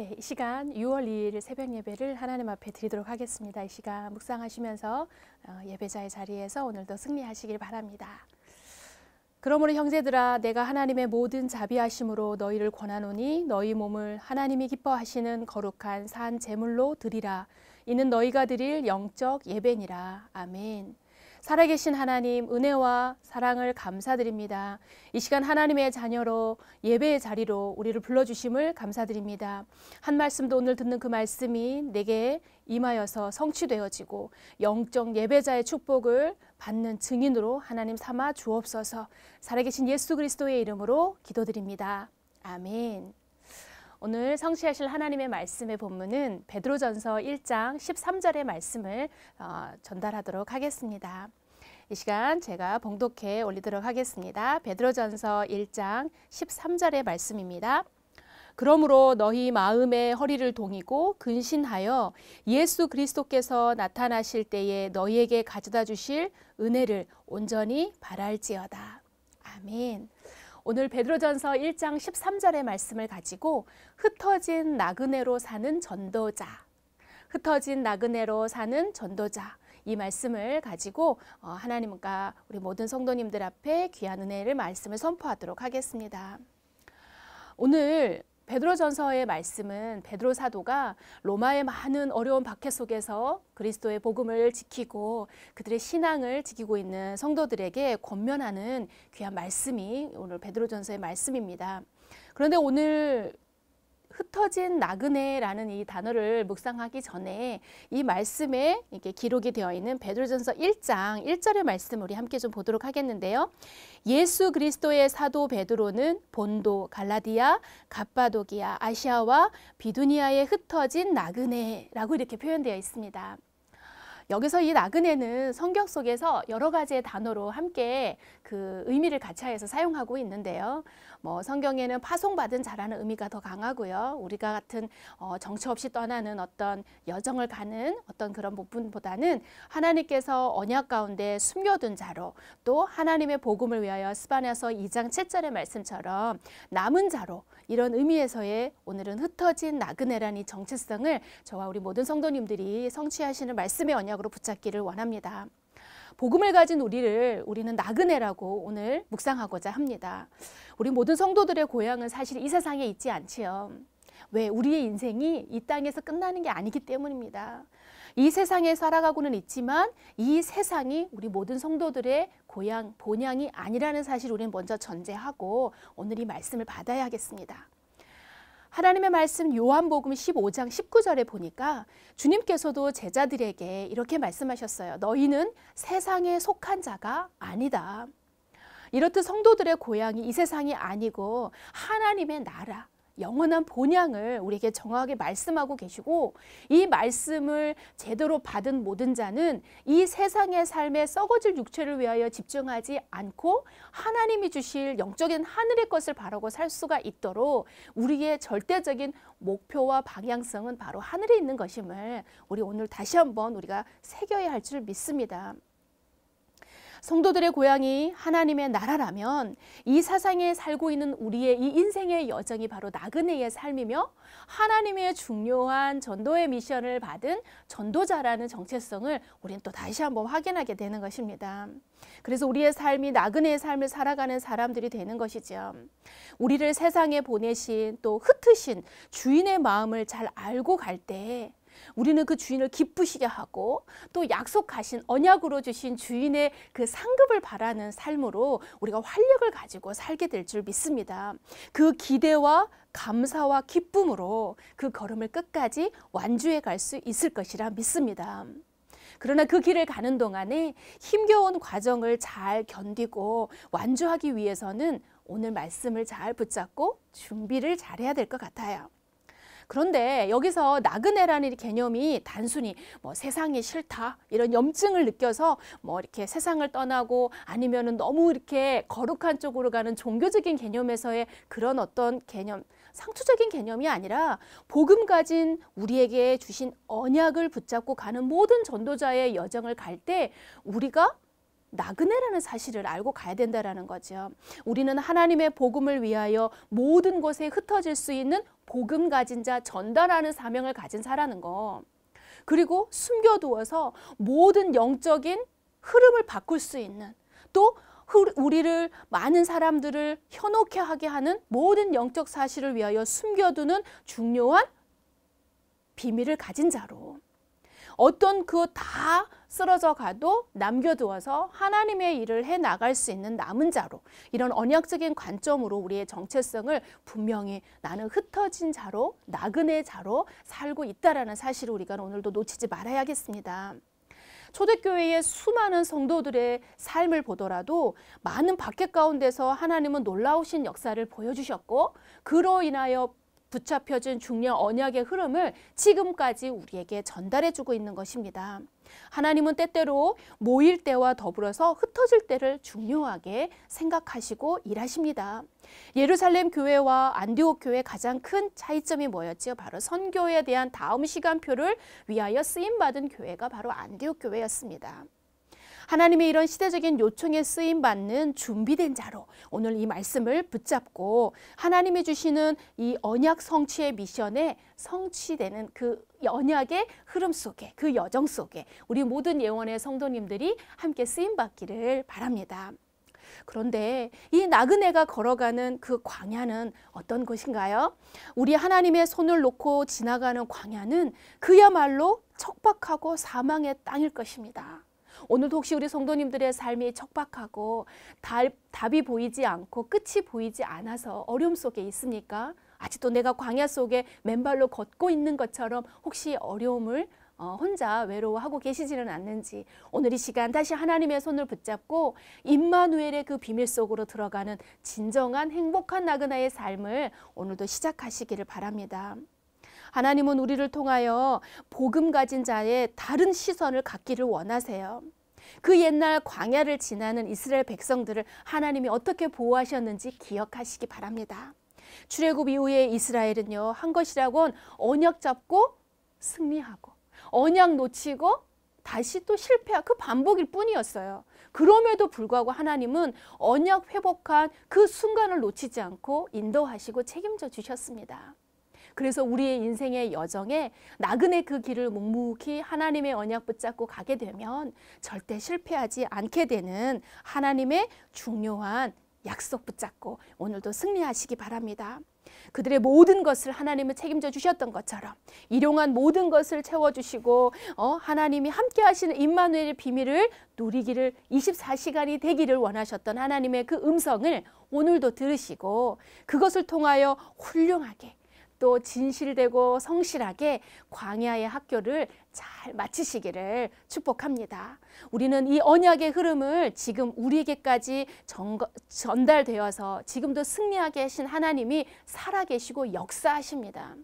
네, 이 시간 6월 2일 새벽 예배를 하나님 앞에 드리도록 하겠습니다. 이 시간 묵상하시면서 어, 예배자의 자리에서 오늘도 승리하시길 바랍니다. 그러므로 형제들아 내가 하나님의 모든 자비하심으로 너희를 권하노니 너희 몸을 하나님이 기뻐하시는 거룩한 산 제물로 드리라 이는 너희가 드릴 영적 예배니라 아멘. 살아계신 하나님 은혜와 사랑을 감사드립니다. 이 시간 하나님의 자녀로 예배의 자리로 우리를 불러주심을 감사드립니다. 한 말씀도 오늘 듣는 그 말씀이 내게 임하여서 성취되어지고 영적 예배자의 축복을 받는 증인으로 하나님 삼아 주옵소서 살아계신 예수 그리스도의 이름으로 기도드립니다. 아멘. 오늘 성취하실 하나님의 말씀의 본문은 베드로전서 1장 13절의 말씀을 어, 전달하도록 하겠습니다. 이 시간 제가 봉독해 올리도록 하겠습니다. 베드로전서 1장 13절의 말씀입니다. 그러므로 너희 마음의 허리를 동이고 근신하여 예수 그리스도께서 나타나실 때에 너희에게 가져다 주실 은혜를 온전히 바랄지어다. 아멘. 오늘 베드로전서 1장 13절의 말씀을 가지고 흩어진 나그네로 사는 전도자, 흩어진 나그네로 사는 전도자 이 말씀을 가지고 어, 하나님과 우리 모든 성도님들 앞에 귀한 은혜를 말씀을 선포하도록 하겠습니다. 오늘 베드로전서의 말씀은 베드로 사도가 로마의 많은 어려운 박해 속에서 그리스도의 복음을 지키고 그들의 신앙을 지키고 있는 성도들에게 권면하는 귀한 말씀이 오늘 베드로전서의 말씀입니다. 그런데 오늘 흩어진 나그네라는 이 단어를 묵상하기 전에 이 말씀에 이게 렇 기록이 되어 있는 베드로전서 1장 1절의 말씀 우리 함께 좀 보도록 하겠는데요. 예수 그리스도의 사도 베드로는 본도 갈라디아, 갑바도기아, 아시아와 비두니아에 흩어진 나그네라고 이렇게 표현되어 있습니다. 여기서 이 나그네는 성경 속에서 여러 가지의 단어로 함께 그 의미를 같이하여서 사용하고 있는데요. 뭐 성경에는 파송받은 자라는 의미가 더 강하고요. 우리가 같은 어, 정처 없이 떠나는 어떤 여정을 가는 어떤 그런 목분보다는 하나님께서 언약 가운데 숨겨둔 자로 또 하나님의 복음을 위하여 스바냐서 2장 7절의 말씀처럼 남은 자로 이런 의미에서의 오늘은 흩어진 나그네라이 정체성을 저와 우리 모든 성도님들이 성취하시는 말씀의 언약으로 붙잡기를 원합니다. 복음을 가진 우리를 우리는 나그네라고 오늘 묵상하고자 합니다. 우리 모든 성도들의 고향은 사실 이 세상에 있지 않지요. 왜 우리의 인생이 이 땅에서 끝나는 게 아니기 때문입니다. 이 세상에 살아가고는 있지만 이 세상이 우리 모든 성도들의 고향 본향이 아니라는 사실 우리는 먼저 전제하고 오늘 이 말씀을 받아야 겠습니다 하나님의 말씀 요한복음 15장 19절에 보니까 주님께서도 제자들에게 이렇게 말씀하셨어요. 너희는 세상에 속한 자가 아니다. 이렇듯 성도들의 고향이 이 세상이 아니고 하나님의 나라, 영원한 본향을 우리에게 정확하게 말씀하고 계시고 이 말씀을 제대로 받은 모든 자는 이 세상의 삶에 썩어질 육체를 위하여 집중하지 않고 하나님이 주실 영적인 하늘의 것을 바라고 살 수가 있도록 우리의 절대적인 목표와 방향성은 바로 하늘에 있는 것임을 우리 오늘 다시 한번 우리가 새겨야 할 줄 믿습니다. 성도들의 고향이 하나님의 나라라면 이 사상에 살고 있는 우리의 이 인생의 여정이 바로 나그네의 삶이며 하나님의 중요한 전도의 미션을 받은 전도자라는 정체성을 우리는 또 다시 한번 확인하게 되는 것입니다. 그래서 우리의 삶이 나그네의 삶을 살아가는 사람들이 되는 것이죠. 우리를 세상에 보내신 또 흩으신 주인의 마음을 잘 알고 갈때 우리는 그 주인을 기쁘시게 하고 또 약속하신 언약으로 주신 주인의 그 상급을 바라는 삶으로 우리가 활력을 가지고 살게 될 줄 믿습니다. 그 기대와 감사와 기쁨으로 그 걸음을 끝까지 완주해 갈 수 있을 것이라 믿습니다. 그러나 그 길을 가는 동안에 힘겨운 과정을 잘 견디고 완주하기 위해서는 오늘 말씀을 잘 붙잡고 준비를 잘해야 될 것 같아요. 그런데 여기서 나그네라는 개념이 단순히 뭐 세상이 싫다 이런 염증을 느껴서 뭐 이렇게 세상을 떠나고 아니면 너무 이렇게 거룩한 쪽으로 가는 종교적인 개념에서의 그런 어떤 개념 상투적인 개념이 아니라 복음 가진 우리에게 주신 언약을 붙잡고 가는 모든 전도자의 여정을 갈 때 우리가 나그네라는 사실을 알고 가야 된다라는 거죠. 우리는 하나님의 복음을 위하여 모든 곳에 흩어질 수 있는 복음 가진 자 전달하는 사명을 가진 사라는 거. 그리고 숨겨두어서 모든 영적인 흐름을 바꿀 수 있는 또 우리를 많은 사람들을 현혹해 하게 하는 모든 영적 사실을 위하여 숨겨두는 중요한 비밀을 가진 자로 어떤 그다 쓰러져 가도 남겨두어서 하나님의 일을 해 나갈 수 있는 남은 자로 이런 언약적인 관점으로 우리의 정체성을 분명히 나는 흩어진 자로 나그네 자로 살고 있다라는 사실을 우리가 오늘도 놓치지 말아야겠습니다. 초대교회의 수많은 성도들의 삶을 보더라도 많은 박해 가운데서 하나님은 놀라우신 역사를 보여주셨고 그로 인하여 붙잡혀진 중년 언약의 흐름을 지금까지 우리에게 전달해주고 있는 것입니다. 하나님은 때때로 모일 때와 더불어서 흩어질 때를 중요하게 생각하시고 일하십니다. 예루살렘 교회와 안디옥 교회 가장 큰 차이점이 뭐였지요? 바로 선교에 대한 다음 시간표를 위하여 쓰임 받은 교회가 바로 안디옥 교회였습니다. 하나님의 이런 시대적인 요청에 쓰임 받는 준비된 자로 오늘 이 말씀을 붙잡고 하나님이 주시는 이 언약 성취의 미션에 성취되는 그 언약의 흐름 속에 그 여정 속에 우리 모든 예원의 성도님들이 함께 쓰임 받기를 바랍니다. 그런데 이 나그네가 걸어가는 그 광야는 어떤 곳인가요? 우리 하나님의 손을 놓고 지나가는 광야는 그야말로 척박하고 사망의 땅일 것입니다. 오늘도 혹시 우리 성도님들의 삶이 척박하고 답, 답이 보이지 않고 끝이 보이지 않아서 어려움 속에 있습니까? 아직도 내가 광야 속에 맨발로 걷고 있는 것처럼 혹시 어려움을 어, 혼자 외로워하고 계시지는 않는지 오늘 이 시간 다시 하나님의 손을 붙잡고 임마누엘의 그 비밀 속으로 들어가는 진정한 행복한 나그나의 삶을 오늘도 시작하시기를 바랍니다. 하나님은 우리를 통하여 복음 가진 자의 다른 시선을 갖기를 원하세요. 그 옛날 광야를 지나는 이스라엘 백성들을 하나님이 어떻게 보호하셨는지 기억하시기 바랍니다. 출애굽 이후에 이스라엘은요 한 것이라곤 언약 잡고 승리하고 언약 놓치고 다시 또 실패한 그 반복일 뿐이었어요. 그럼에도 불구하고 하나님은 언약 회복한 그 순간을 놓치지 않고 인도하시고 책임져 주셨습니다. 그래서 우리의 인생의 여정에 나그네 그 길을 묵묵히 하나님의 언약 붙잡고 가게 되면 절대 실패하지 않게 되는 하나님의 중요한 약속 붙잡고 오늘도 승리하시기 바랍니다. 그들의 모든 것을 하나님은 책임져 주셨던 것처럼 일용한 모든 것을 채워주시고 어, 하나님이 함께 하시는 임마누엘의 비밀을 누리기를 24시간이 되기를 원하셨던 하나님의 그 음성을 오늘도 들으시고 그것을 통하여 훌륭하게 또 진실되고 성실하게 광야의 학교를 잘 마치시기를 축복합니다. 우리는 이 언약의 흐름을 지금 우리에게까지 전달되어서 지금도 승리하게 하신 하나님이 살아계시고 역사하십니다.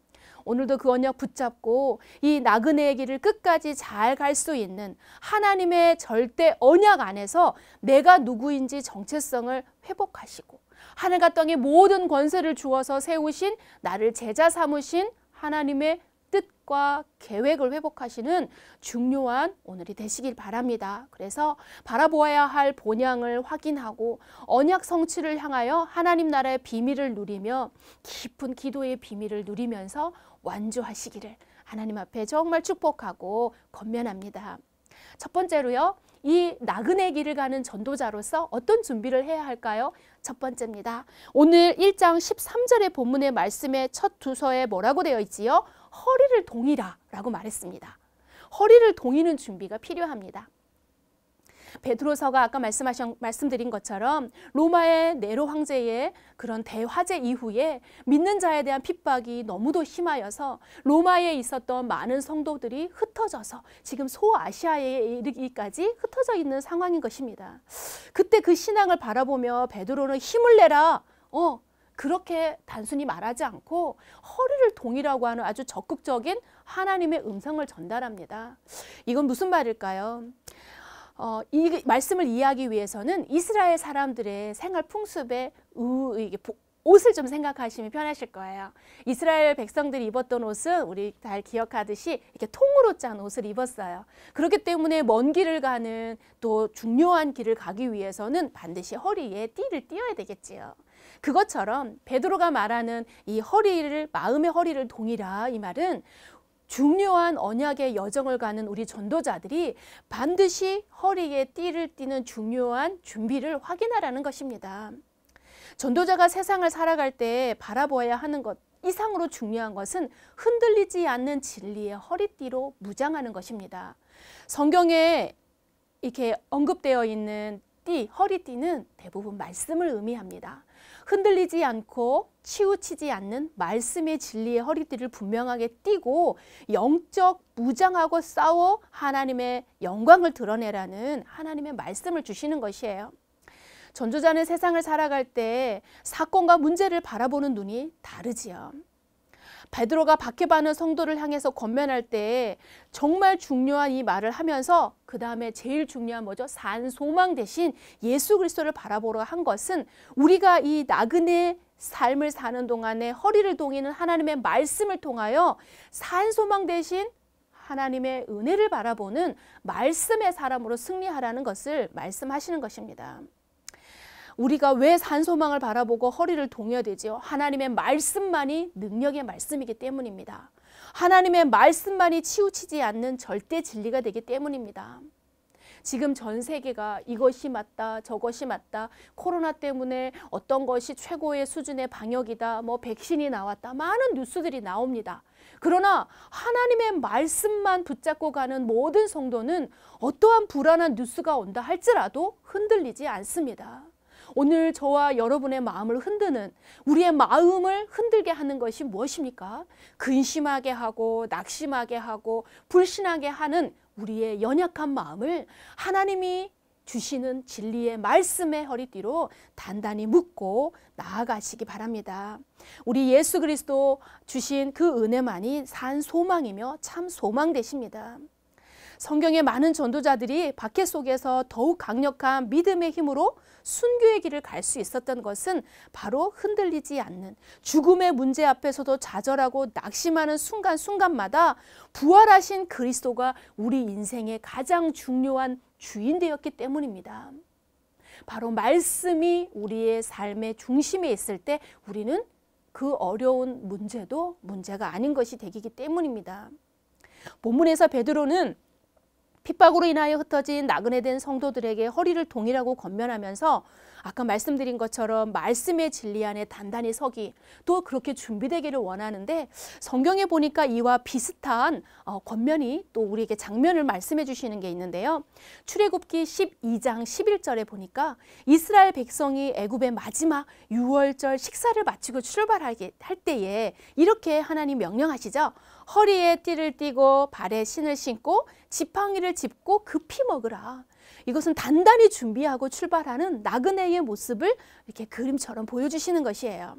오늘도 그 언약 붙잡고 이 나그네의 길을 끝까지 잘 갈 수 있는 하나님의 절대 언약 안에서 내가 누구인지 정체성을 회복하시고 하늘과 땅의 모든 권세를 주어서 세우신 나를 제자 삼으신 하나님의 뜻과 계획을 회복하시는 중요한 오늘이 되시길 바랍니다. 그래서 바라보아야 할 본향을 확인하고 언약 성취를 향하여 하나님 나라의 비밀을 누리며 깊은 기도의 비밀을 누리면서 완주하시기를 하나님 앞에 정말 축복하고 건면합니다. 첫 번째로요. 이 나그네 길을 가는 전도자로서 어떤 준비를 해야 할까요? 첫 번째입니다. 오늘 1장 13절의 본문의 말씀의 첫 두서에 뭐라고 되어 있지요? 허리를 동이라 라고 말했습니다. 허리를 동이는 준비가 필요합니다. 베드로서가 아까 말씀하신 말씀드린 것처럼 로마의 네로 황제의 그런 대화제 이후에 믿는 자에 대한 핍박이 너무도 심하여서 로마에 있었던 많은 성도들이 흩어져서 지금 소아시아에 이르기까지 흩어져 있는 상황인 것입니다. 그때 그 신앙을 바라보며 베드로는 힘을 내라. 어, 그렇게 단순히 말하지 않고 허리를 동이라고 하는 아주 적극적인 하나님의 음성을 전달합니다. 이건 무슨 말일까요? 어, 이 말씀을 이해하기 위해서는 이스라엘 사람들의 생활 풍습에 우, 이게 보, 옷을 좀 생각하시면 편하실 거예요. 이스라엘 백성들이 입었던 옷은 우리 잘 기억하듯이 이렇게 통으로 짠 옷을 입었어요. 그렇기 때문에 먼 길을 가는 또 중요한 길을 가기 위해서는 반드시 허리에 띠를 띄어야 되겠지요. 그것처럼 베드로가 말하는 이 허리를 마음의 허리를 동이라 이 말은 중요한 언약의 여정을 가는 우리 전도자들이 반드시 허리에 띠를 띠는 중요한 준비를 확인하라는 것입니다. 전도자가 세상을 살아갈 때 바라보아야 하는 것 이상으로 중요한 것은 흔들리지 않는 진리의 허리띠로 무장하는 것입니다. 성경에 이렇게 언급되어 있는 띠, 허리띠는 대부분 말씀을 의미합니다. 흔들리지 않고 치우치지 않는 말씀의 진리의 허리띠를 분명하게 띠고 영적 무장하고 싸워 하나님의 영광을 드러내라는 하나님의 말씀을 주시는 것이에요. 전도자는 세상을 살아갈 때 사건과 문제를 바라보는 눈이 다르지요. 베드로가 박해받는 성도를 향해서 권면할 때 정말 중요한 이 말을 하면서 그 다음에 제일 중요한 뭐죠? 산 소망 대신 예수 그리스도를 바라보러 한 것은 우리가 이 나그네 삶을 사는 동안에 허리를 동이는 하나님의 말씀을 통하여 산 소망 대신 하나님의 은혜를 바라보는 말씀의 사람으로 승리하라는 것을 말씀하시는 것입니다. 우리가 왜 산소망을 바라보고 허리를 동여대지요? 하나님의 말씀만이 능력의 말씀이기 때문입니다. 하나님의 말씀만이 치우치지 않는 절대 진리가 되기 때문입니다. 지금 전 세계가 이것이 맞다 저것이 맞다 코로나 때문에 어떤 것이 최고의 수준의 방역이다 뭐 백신이 나왔다 많은 뉴스들이 나옵니다. 그러나 하나님의 말씀만 붙잡고 가는 모든 성도는 어떠한 불안한 뉴스가 온다 할지라도 흔들리지 않습니다. 오늘 저와 여러분의 마음을 흔드는 우리의 마음을 흔들게 하는 것이 무엇입니까? 근심하게 하고 낙심하게 하고 불신하게 하는 우리의 연약한 마음을 하나님이 주시는 진리의 말씀의 허리띠로 단단히 묶고 나아가시기 바랍니다. 우리 예수 그리스도 주신 그 은혜만이 산 소망이며 참 소망 되십니다. 성경의 많은 전도자들이 박해 속에서 더욱 강력한 믿음의 힘으로 순교의 길을 갈 수 있었던 것은 바로 흔들리지 않는 죽음의 문제 앞에서도 좌절하고 낙심하는 순간순간마다 부활하신 그리스도가 우리 인생의 가장 중요한 주인 되었기 때문입니다. 바로 말씀이 우리의 삶의 중심에 있을 때 우리는 그 어려운 문제도 문제가 아닌 것이 되기 때문입니다. 본문에서 베드로는 핍박으로 인하여 흩어진 나그네된 성도들에게 허리를 동일하고 권면하면서 아까 말씀드린 것처럼 말씀의 진리 안에 단단히 서기 또 그렇게 준비되기를 원하는데 성경에 보니까 이와 비슷한 어, 권면이 또 우리에게 장면을 말씀해 주시는 게 있는데요. 출애굽기 12장 11절에 보니까 이스라엘 백성이 애굽의 마지막 6월절 식사를 마치고 출발할 때에 이렇게 하나님 명령하시죠. 허리에 띠를 띠고 발에 신을 신고 지팡이를 짚고 급히 먹으라. 이것은 단단히 준비하고 출발하는 나그네의 모습을 이렇게 그림처럼 보여주시는 것이에요.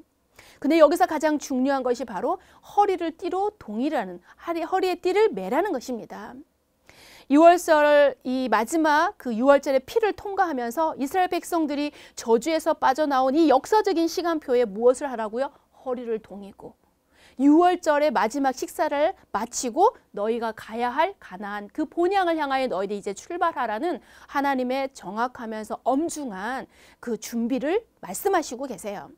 근데 여기서 가장 중요한 것이 바로 허리를 띠로 동일하는 허리, 허리에 띠를 매라는 것입니다. 6월절 이 마지막 그 6월절의 피를 통과하면서 이스라엘 백성들이 저주에서 빠져나온 이 역사적인 시간표에 무엇을 하라고요? 허리를 동이고 유월절의 마지막 식사를 마치고 너희가 가야 할 가나안 그 본향을 향하여 너희들 이제 출발하라는 하나님의 정확하면서 엄중한 그 준비를 말씀하시고 계세요.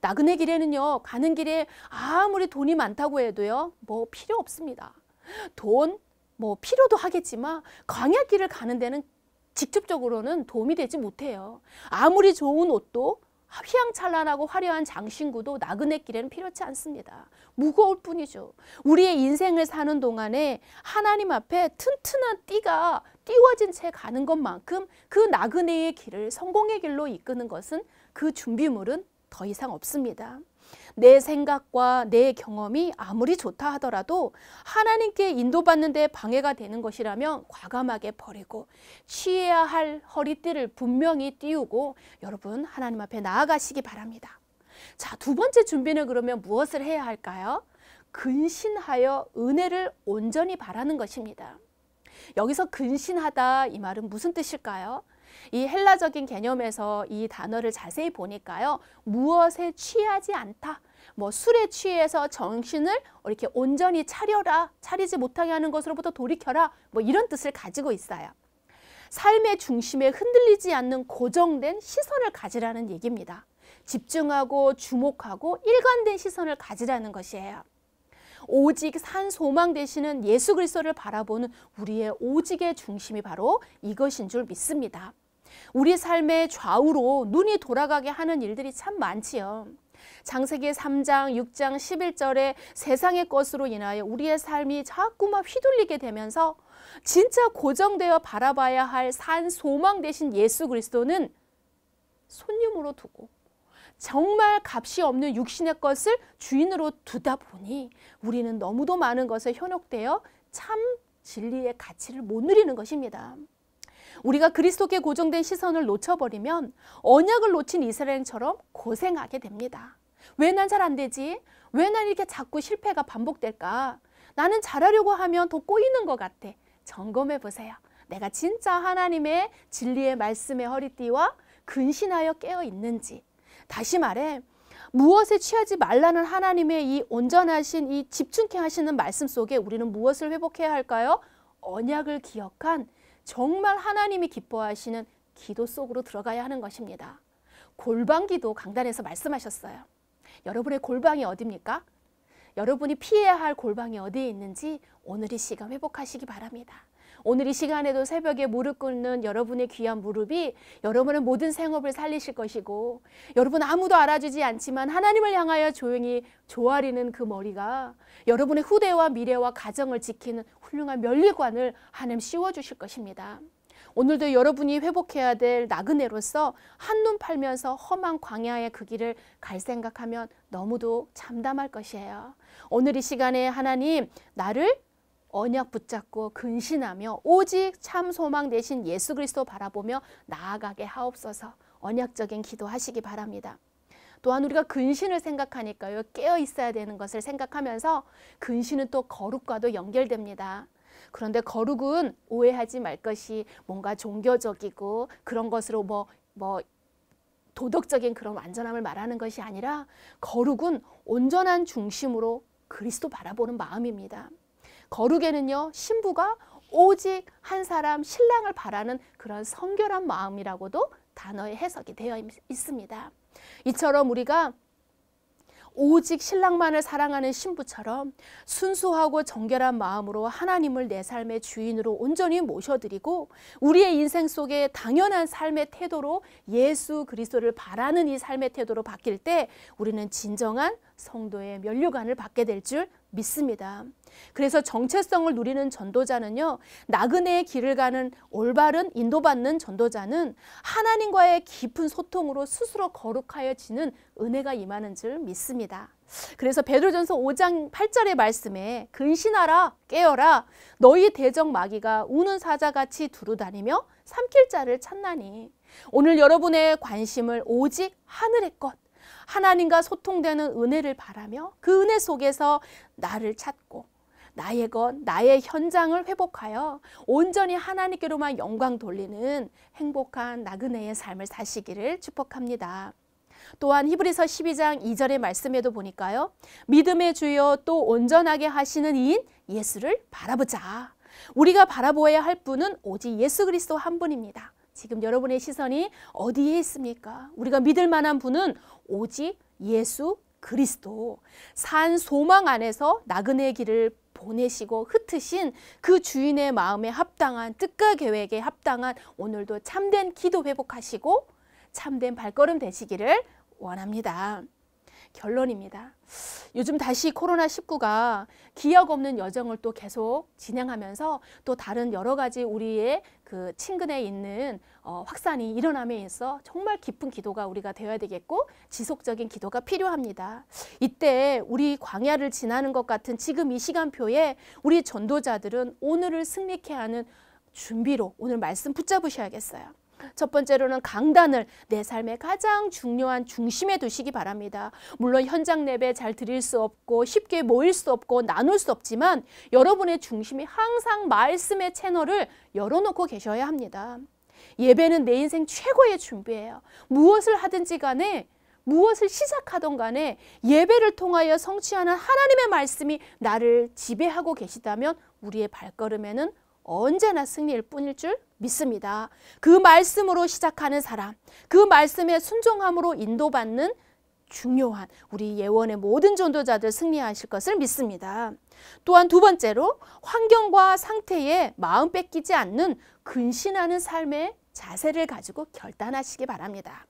나그네 길에는요. 가는 길에 아무리 돈이 많다고 해도요. 뭐 필요 없습니다. 돈 뭐 필요도 하겠지만 광야길을 가는 데는 직접적으로는 도움이 되지 못해요. 아무리 좋은 옷도 휘황찬란하고 화려한 장신구도 나그네 길에는 필요치 않습니다. 무거울 뿐이죠. 우리의 인생을 사는 동안에 하나님 앞에 튼튼한 띠가 띄워진 채 가는 것만큼 그 나그네의 길을 성공의 길로 이끄는 것은 그 준비물은 더 이상 없습니다. 내 생각과 내 경험이 아무리 좋다 하더라도 하나님께 인도받는 데 방해가 되는 것이라면 과감하게 버리고 취해야 할 허리띠를 분명히 띄우고 여러분 하나님 앞에 나아가시기 바랍니다. 자, 두 번째 준비는 그러면 무엇을 해야 할까요? 근신하여 은혜를 온전히 바라는 것입니다. 여기서 근신하다 이 말은 무슨 뜻일까요? 이 헬라적인 개념에서 이 단어를 자세히 보니까요. 무엇에 취하지 않다. 뭐 술에 취해서 정신을 이렇게 온전히 차려라. 차리지 못하게 하는 것으로부터 돌이켜라. 뭐 이런 뜻을 가지고 있어요. 삶의 중심에 흔들리지 않는 고정된 시선을 가지라는 얘기입니다. 집중하고 주목하고 일관된 시선을 가지라는 것이에요. 오직 산 소망 되시는 예수 그리스도를 바라보는 우리의 오직의 중심이 바로 이것인 줄 믿습니다. 우리 삶의 좌우로 눈이 돌아가게 하는 일들이 참 많지요. 장세기 3장, 6장, 11절에 세상의 것으로 인하여 우리의 삶이 자꾸만 휘둘리게 되면서 진짜 고정되어 바라봐야 할 산 소망 대신 예수 그리스도는 손님으로 두고 정말 값이 없는 육신의 것을 주인으로 두다 보니 우리는 너무도 많은 것에 현혹되어 참 진리의 가치를 못 누리는 것입니다. 우리가 그리스도께 고정된 시선을 놓쳐버리면 언약을 놓친 이스라엘처럼 고생하게 됩니다. 왜 난 잘 안 되지? 왜 난 이렇게 자꾸 실패가 반복될까? 나는 잘하려고 하면 더 꼬이는 것 같아. 점검해 보세요. 내가 진짜 하나님의 진리의 말씀의 허리띠와 근신하여 깨어 있는지. 다시 말해, 무엇에 취하지 말라는 하나님의 이 온전하신 이 집중케 하시는 말씀 속에 우리는 무엇을 회복해야 할까요? 언약을 기억한 정말 하나님이 기뻐하시는 기도 속으로 들어가야 하는 것입니다. 골방 기도 강단에서 말씀하셨어요. 여러분의 골방이 어디입니까? 여러분이 피해야 할 골방이 어디에 있는지 오늘 이 시간 회복하시기 바랍니다. 오늘 이 시간에도 새벽에 무릎 꿇는 여러분의 귀한 무릎이 여러분의 모든 생업을 살리실 것이고 여러분 아무도 알아주지 않지만 하나님을 향하여 조용히 조아리는 그 머리가 여러분의 후대와 미래와 가정을 지키는 훌륭한 멸리관을 하나님 씌워주실 것입니다. 오늘도 여러분이 회복해야 될 나그네로서 한눈 팔면서 험한 광야의 그 길을 갈 생각하면 너무도 참담할 것이에요. 오늘 이 시간에 하나님 나를 언약 붙잡고 근신하며 오직 참 소망 대신 예수 그리스도 바라보며 나아가게 하옵소서 언약적인 기도하시기 바랍니다. 또한 우리가 근신을 생각하니까요. 깨어 있어야 되는 것을 생각하면서 근신은 또 거룩과도 연결됩니다. 그런데 거룩은 오해하지 말 것이 뭔가 종교적이고 그런 것으로 뭐, 뭐 도덕적인 그런 완전함을 말하는 것이 아니라 거룩은 온전한 중심으로 그리스도 바라보는 마음입니다. 거룩에는요 신부가 오직 한 사람 신랑을 바라는 그런 성결한 마음이라고도 단어의 해석이 되어 있습니다. 이처럼 우리가 오직 신랑만을 사랑하는 신부처럼 순수하고 정결한 마음으로 하나님을 내 삶의 주인으로 온전히 모셔드리고 우리의 인생 속에 당연한 삶의 태도로 예수 그리스도를 바라는 이 삶의 태도로 바뀔 때 우리는 진정한 성도의 면류관을 받게 될줄 믿습니다. 그래서 정체성을 누리는 전도자는요, 나그네의 길을 가는 올바른 인도받는 전도자는 하나님과의 깊은 소통으로 스스로 거룩하여 지는 은혜가 임하는 줄 믿습니다. 그래서 베드로전서 5장 8절의 말씀에 근신하라 깨어라 너희 대적 마귀가 우는 사자같이 두루다니며 삼킬 자를 찾나니 오늘 여러분의 관심을 오직 하늘의 것 하나님과 소통되는 은혜를 바라며 그 은혜 속에서 나를 찾고 나의 것, 나의 현장을 회복하여 온전히 하나님께로만 영광 돌리는 행복한 나그네의 삶을 사시기를 축복합니다. 또한 히브리서 12장 2절의 말씀에도 보니까요. 믿음의 주여 또 온전하게 하시는 이인 예수를 바라보자. 우리가 바라보아야 할 분은 오직 예수 그리스도 한 분입니다. 지금 여러분의 시선이 어디에 있습니까? 우리가 믿을 만한 분은 오직 예수 그리스도 산 소망 안에서 나그네 길을 보내시고 흩으신 그 주인의 마음에 합당한 뜻과 계획에 합당한 오늘도 참된 기도 회복하시고 참된 발걸음 되시기를 원합니다. 결론입니다. 요즘 다시 코로나19가 기억 없는 여정을 또 계속 진행하면서 또 다른 여러 가지 우리의 그 친근에 있는 어, 확산이 일어남에 있어 정말 깊은 기도가 우리가 되어야 되겠고 지속적인 기도가 필요합니다. 이때 우리 광야를 지나는 것 같은 지금 이 시간표에 우리 전도자들은 오늘을 승리케 하는 준비로 오늘 말씀 붙잡으셔야겠어요. 첫 번째로는 강단을 내 삶의 가장 중요한 중심에 두시기 바랍니다. 물론 현장 내배 잘 드릴 수 없고 쉽게 모일 수 없고 나눌 수 없지만 여러분의 중심이 항상 말씀의 채널을 열어놓고 계셔야 합니다. 예배는 내 인생 최고의 준비예요. 무엇을 하든지 간에 무엇을 시작하던 간에 예배를 통하여 성취하는 하나님의 말씀이 나를 지배하고 계시다면 우리의 발걸음에는 언제나 승리일 뿐일 줄 믿습니다. 그 말씀으로 시작하는 사람, 그 말씀에 순종함으로 인도받는 중요한 우리 예원의 모든 전도자들 승리하실 것을 믿습니다. 또한 두 번째로 환경과 상태에 마음 뺏기지 않는 근신하는 삶의 자세를 가지고 결단하시기 바랍니다.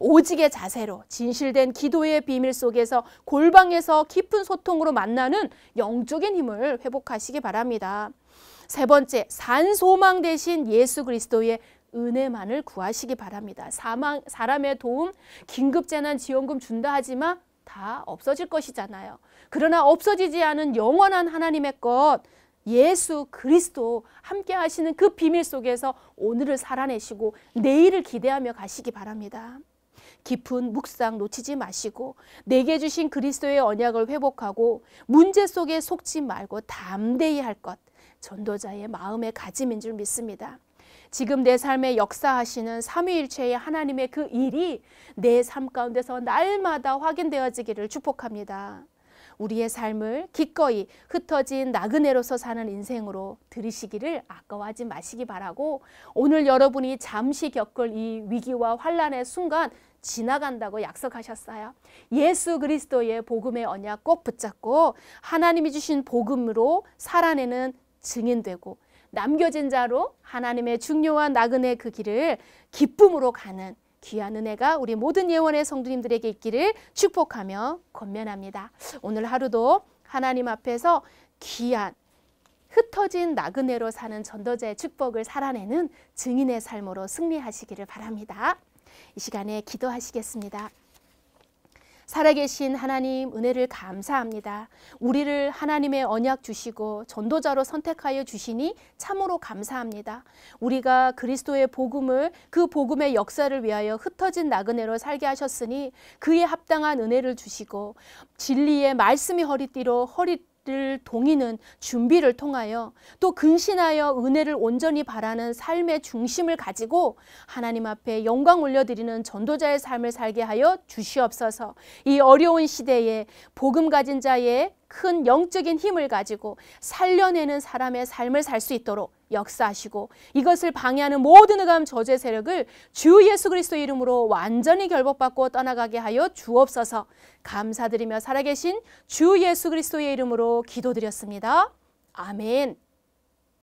오직의 자세로 진실된 기도의 비밀 속에서 골방에서 깊은 소통으로 만나는 영적인 힘을 회복하시기 바랍니다. 세 번째, 산 소망 대신 예수 그리스도의 은혜만을 구하시기 바랍니다. 사망, 사람의 도움, 긴급재난 지원금 준다 하지마 다 없어질 것이잖아요. 그러나 없어지지 않은 영원한 하나님의 것, 예수 그리스도 함께 하시는 그 비밀 속에서 오늘을 살아내시고 내일을 기대하며 가시기 바랍니다. 깊은 묵상 놓치지 마시고 내게 주신 그리스도의 언약을 회복하고 문제 속에 속지 말고 담대히 할 것. 전도자의 마음의 가짐인 줄 믿습니다. 지금 내 삶에 역사하시는 삼위일체의 하나님의 그 일이 내 삶 가운데서 날마다 확인되어지기를 축복합니다. 우리의 삶을 기꺼이 흩어진 나그네로서 사는 인생으로 들이시기를 아까워하지 마시기 바라고 오늘 여러분이 잠시 겪을 이 위기와 환란의 순간 지나간다고 약속하셨어요. 예수 그리스도의 복음의 언약 꼭 붙잡고 하나님이 주신 복음으로 살아내는 증인되고 남겨진 자로 하나님의 중요한 나그네 그 길을 기쁨으로 가는 귀한 은혜가 우리 모든 예원의 성도님들에게 있기를 축복하며 권면합니다. 오늘 하루도 하나님 앞에서 귀한 흩어진 나그네로 사는 전도자의 축복을 살아내는 증인의 삶으로 승리하시기를 바랍니다. 이 시간에 기도하시겠습니다. 살아계신 하나님 은혜를 감사합니다. 우리를 하나님의 언약 주시고 전도자로 선택하여 주시니 참으로 감사합니다. 우리가 그리스도의 복음을 그 복음의 역사를 위하여 흩어진 나그네로 살게 하셨으니 그에 합당한 은혜를 주시고 진리의 말씀이 허리띠로 허리 받을 동의는 준비를 통하여 또 근신하여 은혜를 온전히 바라는 삶의 중심을 가지고 하나님 앞에 영광 올려드리는 전도자의 삶을 살게 하여 주시옵소서 이 어려운 시대에 복음 가진 자의 큰 영적인 힘을 가지고 살려내는 사람의 삶을 살 수 있도록 역사하시고 이것을 방해하는 모든 의감 저주 세력을 주 예수 그리스도 이름으로 완전히 결복받고 떠나가게 하여 주옵소서 감사드리며 살아계신 주 예수 그리스도의 이름으로 기도드렸습니다. 아멘.